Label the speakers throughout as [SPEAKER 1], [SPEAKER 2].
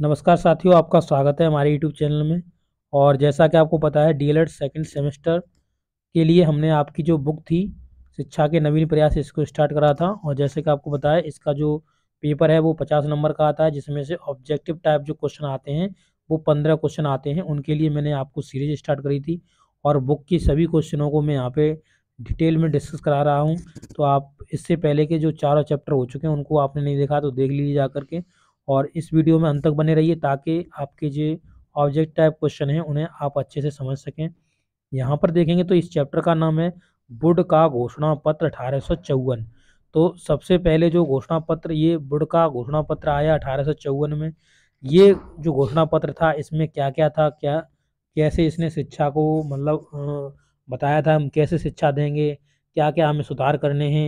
[SPEAKER 1] नमस्कार साथियों आपका स्वागत है हमारे यूट्यूब चैनल में और जैसा कि आपको पता है डीएलएड सेकंड सेमेस्टर के लिए हमने आपकी जो बुक थी शिक्षा के नवीन प्रयास इसको स्टार्ट करा था और जैसे कि आपको पता है इसका जो पेपर है वो पचास नंबर का आता है जिसमें से ऑब्जेक्टिव टाइप जो क्वेश्चन आते हैं वो पंद्रह क्वेश्चन आते हैं उनके लिए मैंने आपको सीरीज स्टार्ट करी थी और बुक की सभी क्वेश्चनों को मैं यहाँ पे डिटेल में डिस्कस करा रहा हूँ तो आप इससे पहले के जो चारों चैप्टर हो चुके हैं उनको आपने नहीं देखा तो देख लीजिए जा करके और इस वीडियो में अंत तक बने रहिए ताकि आपके जो ऑब्जेक्ट टाइप क्वेश्चन हैं उन्हें आप अच्छे से समझ सकें यहाँ पर देखेंगे तो इस चैप्टर का नाम है बुड का घोषणा पत्र अठारह तो सबसे पहले जो घोषणा पत्र ये बुड का घोषणा पत्र आया अठारह में ये जो घोषणा पत्र था इसमें क्या क्या था क्या कैसे इसने शिक्षा को मतलब बताया था हम कैसे शिक्षा देंगे क्या क्या हमें सुधार करने हैं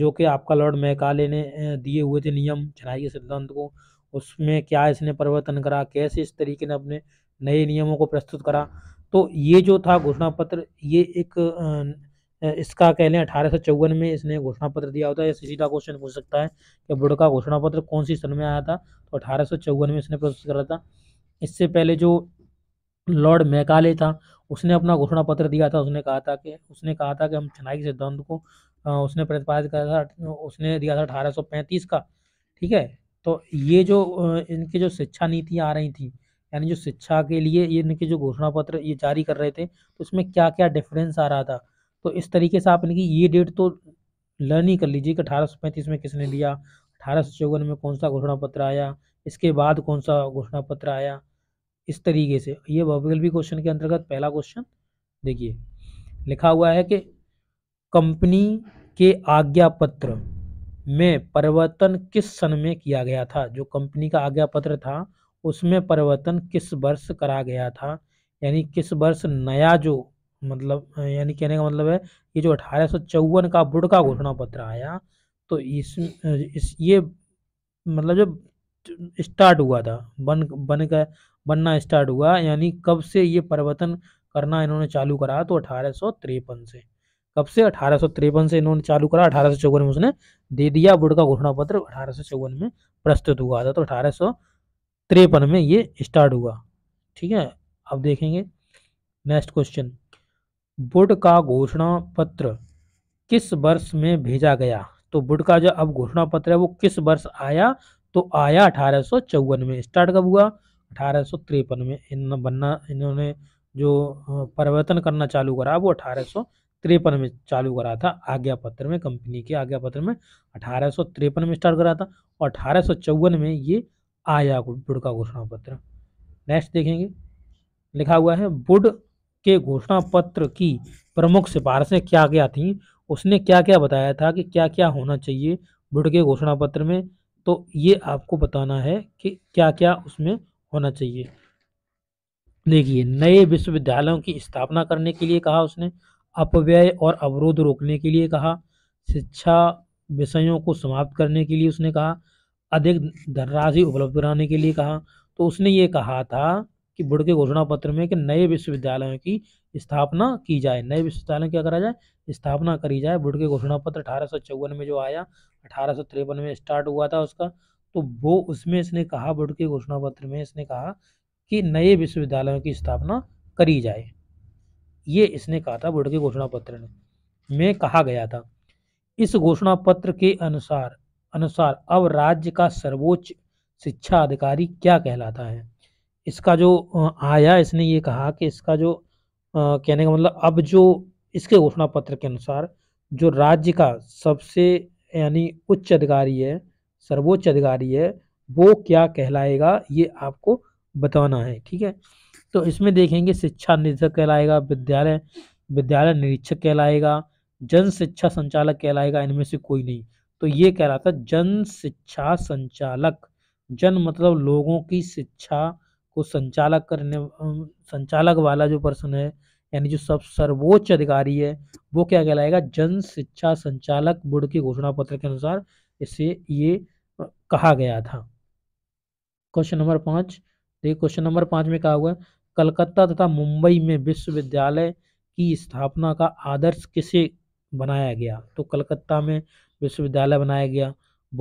[SPEAKER 1] जो कि आपका लॉर्ड मैकाले ने दिए हुए थे नियम चढ़ाई के सिद्धांत को उसमें क्या इसने परिवर्तन करा कैसे इस तरीके ने अपने नए नियमों को प्रस्तुत करा तो ये जो था घोषणा पत्र ये एक इसका कह लें अठारह सौ चौवन में इसने घोषणा पत्र दिया होता है ऐसे सीधा क्वेश्चन पूछ सकता है कि बुड़ का घोषणा पत्र कौन सी सन में आया था तो अठारह सौ चौवन में इसने प्रस्तुत करा था इससे पहले जो लॉर्ड मैकाले था उसने अपना घोषणा पत्र दिया था उसने कहा था कि उसने कहा था कि हम चनाई के सिद्धांत को उसने प्रतिपादित करा था उसने दिया था अठारह का ठीक है तो ये जो इनके जो शिक्षा नीतियाँ आ रही थी यानी जो शिक्षा के लिए ये इनके जो घोषणा पत्र ये जारी कर रहे थे तो इसमें क्या क्या डिफरेंस आ रहा था तो इस तरीके से आप इनकी ये डेट तो लर्न ही कर लीजिए कि अठारह में किसने लिया अठारह में कौन सा घोषणा पत्र आया इसके बाद कौन सा घोषणा पत्र आया इस तरीके से ये भूगोल क्वेश्चन के अंतर्गत पहला क्वेश्चन देखिए लिखा हुआ है कि कंपनी के आज्ञा पत्र में परिवर्तन किस सन में किया गया था जो कंपनी का आज्ञा पत्र था उसमें परिवर्तन किस वर्ष करा गया था यानी किस वर्ष नया जो मतलब यानी कहने का मतलब है ये जो अठारह का बुड का घोषणा पत्र आया तो इस, इस ये मतलब जो स्टार्ट हुआ था बन बन का बनना स्टार्ट हुआ यानी कब से ये परिवर्तन करना इन्होंने चालू करा तो अठारह से कब से अठारह से इन्होंने चालू करा अठारह में उसने दे दिया बुड का घोषणा पत्र अठारह में प्रस्तुत हुआ था तो अठारह में ये स्टार्ट हुआ ठीक है अब देखेंगे नेक्स्ट क्वेश्चन बुड का घोषणा पत्र किस वर्ष में भेजा गया तो बुड का जो अब घोषणा पत्र है वो किस वर्ष आया तो आया अठारह में स्टार्ट कब हुआ अठारह में इन बनना इन्होंने जो परिवर्तन करना चालू करा वो अठारह तिरपन में चालू करा था आज्ञा पत्र में कंपनी के आज्ञा पत्र में अठारह में स्टार्ट करा था और अठारह में ये आया बुड का घोषणा पत्र नेक्स्ट देखेंगे लिखा हुआ है बुड के घोषणा पत्र की प्रमुख सिफारिशें क्या क्या थीं उसने क्या क्या बताया था कि क्या क्या होना चाहिए बुड के घोषणा पत्र में तो ये आपको बताना है कि क्या क्या उसमें होना चाहिए देखिए नए विश्वविद्यालयों की स्थापना करने के लिए कहा उसने अपव्यय और अवरोध रोकने के लिए कहा शिक्षा विषयों को समाप्त करने के लिए उसने कहा अधिक धनराशि उपलब्ध कराने के लिए कहा तो उसने ये कहा था कि बुड़ के घोषणा पत्र में कि नए विश्वविद्यालयों की स्थापना की जाए नए विश्वविद्यालय क्या करा जाए स्थापना करी जाए बुड़ के घोषणा पत्र अठारह में जो आया अठारह में स्टार्ट हुआ था उसका तो वो उसमें इसने कहा बुड़ के घोषणा पत्र में इसने कहा कि नए विश्वविद्यालयों की स्थापना करी जाए ये इसने कहा था बोर्ड के घोषणा पत्र ने में कहा गया था इस घोषणा पत्र के अनुसार अनुसार अब राज्य का सर्वोच्च शिक्षा अधिकारी क्या कहलाता है इसका जो आया इसने ये कहा कि इसका जो आ, कहने का मतलब अब जो इसके घोषणा पत्र के अनुसार जो राज्य का सबसे यानी उच्च अधिकारी है सर्वोच्च अधिकारी है वो क्या कहलाएगा ये आपको बताना है ठीक है तो इसमें देखेंगे शिक्षा निदेशक कहलाएगा विद्यालय विद्यालय निरीक्षक कहलाएगा जन शिक्षा संचालक कहलाएगा इनमें से कोई नहीं तो ये कह रहा था जन शिक्षा संचालक जन मतलब लोगों की शिक्षा को संचालक करने संचालक वाला जो पर्सन है यानी जो सब सर्वोच्च अधिकारी है वो क्या कहलाएगा जन शिक्षा संचालक बोर्ड के घोषणा पत्र के अनुसार इसे ये कहा गया था क्वेश्चन नंबर पाँच देखिए क्वेश्चन नंबर पाँच में कहा हुआ है कलकत्ता तथा मुंबई में विश्वविद्यालय की स्थापना का आदर्श किसे बनाया गया तो कलकत्ता में विश्वविद्यालय बनाया गया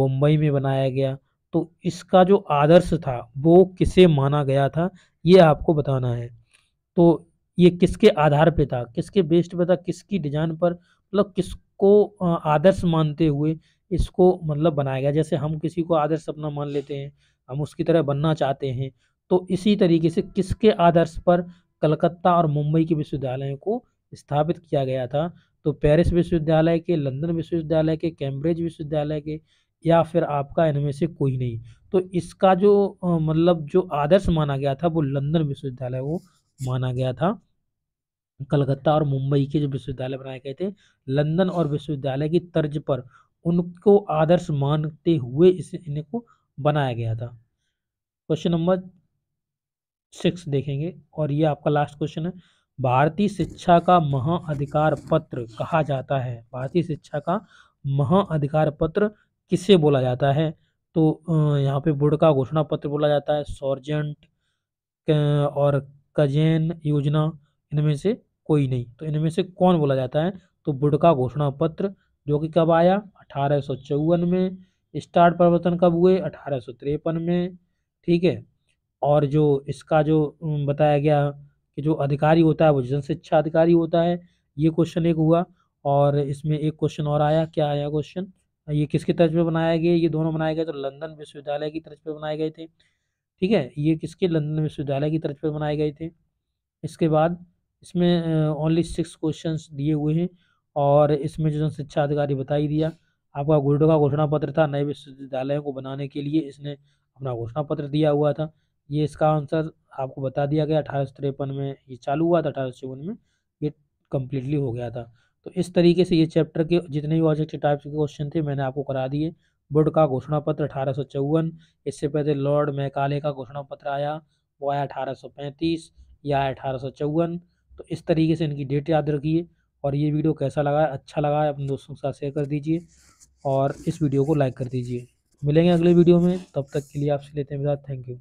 [SPEAKER 1] मुंबई में बनाया गया तो इसका जो आदर्श था वो किसे माना गया था ये आपको बताना है तो ये किसके आधार पे था किसके बेस्ट पे था किसकी डिजाइन पर मतलब किसको आदर्श मानते हुए इसको मतलब बनाया गया जैसे हम किसी को आदर्श अपना मान लेते हैं हम उसकी तरह बनना चाहते हैं तो इसी तरीके से किसके आदर्श पर कलकत्ता और मुंबई के विश्वविद्यालयों को स्थापित किया गया था तो पेरिस विश्वविद्यालय के लंदन विश्वविद्यालय के कैम्ब्रिज विश्वविद्यालय के या फिर आपका इनमें से कोई नहीं तो इसका जो मतलब जो आदर्श माना गया था वो लंदन विश्वविद्यालय को माना गया था कलकत्ता और मुंबई के जो विश्वविद्यालय बनाए गए थे लंदन और विश्वविद्यालय की तर्ज पर उनको आदर्श मानते हुए इसे इनको बनाया गया था क्वेश्चन नंबर सिक्स देखेंगे और ये आपका लास्ट क्वेश्चन है भारतीय शिक्षा का महा अधिकार पत्र कहा जाता है भारतीय शिक्षा का महा अधिकार पत्र किसे बोला जाता है तो यहाँ पे बोर्ड का घोषणा पत्र बोला जाता है सॉर्जेंट और कजेन योजना इनमें से कोई नहीं तो इनमें से कौन बोला जाता है तो बुड का घोषणा पत्र जो कि कब आया अठारह में स्टार्ट परिवर्तन कब हुए अठारह में ठीक है और जो इसका जो बताया गया कि जो अधिकारी होता है वो जन शिक्षा अधिकारी होता है ये क्वेश्चन एक हुआ और इसमें एक क्वेश्चन और आया क्या आया क्वेश्चन ये किसके तर्ज पर बनाया गया ये दोनों बनाए गए तो लंदन विश्वविद्यालय की तर्ज पर बनाए गए थे ठीक है ये किसके लंदन विश्वविद्यालय की तर्ज पर बनाए गए थे इसके बाद इसमें ओनली सिक्स क्वेश्चन दिए हुए हैं और इसमें जो शिक्षा अधिकारी बता ही दिया आपका गुर्डो का घोषणा पत्र था नए विश्वविद्यालयों को बनाने के लिए इसने अपना घोषणा पत्र दिया हुआ था ये इसका आंसर आपको बता दिया गया अठारह में ये चालू हुआ था अठारह में ये कम्प्लीटली हो गया था तो इस तरीके से ये चैप्टर के जितने भी ऑब्जेक्ट टाइप्स के क्वेश्चन थे मैंने आपको करा दिए बुड का घोषणा पत्र अठारह इससे पहले लॉर्ड मैकाले का घोषणा पत्र आया वो आया अठारह या आया अठारह तो इस तरीके से इनकी डेट याद रखिए और ये वीडियो कैसा लगा अच्छा लगा है अपने दोस्तों के साथ शेयर कर दीजिए और इस वीडियो को लाइक कर दीजिए मिलेंगे अगले वीडियो में तब तक के लिए आपसे लेते हैं थैंक यू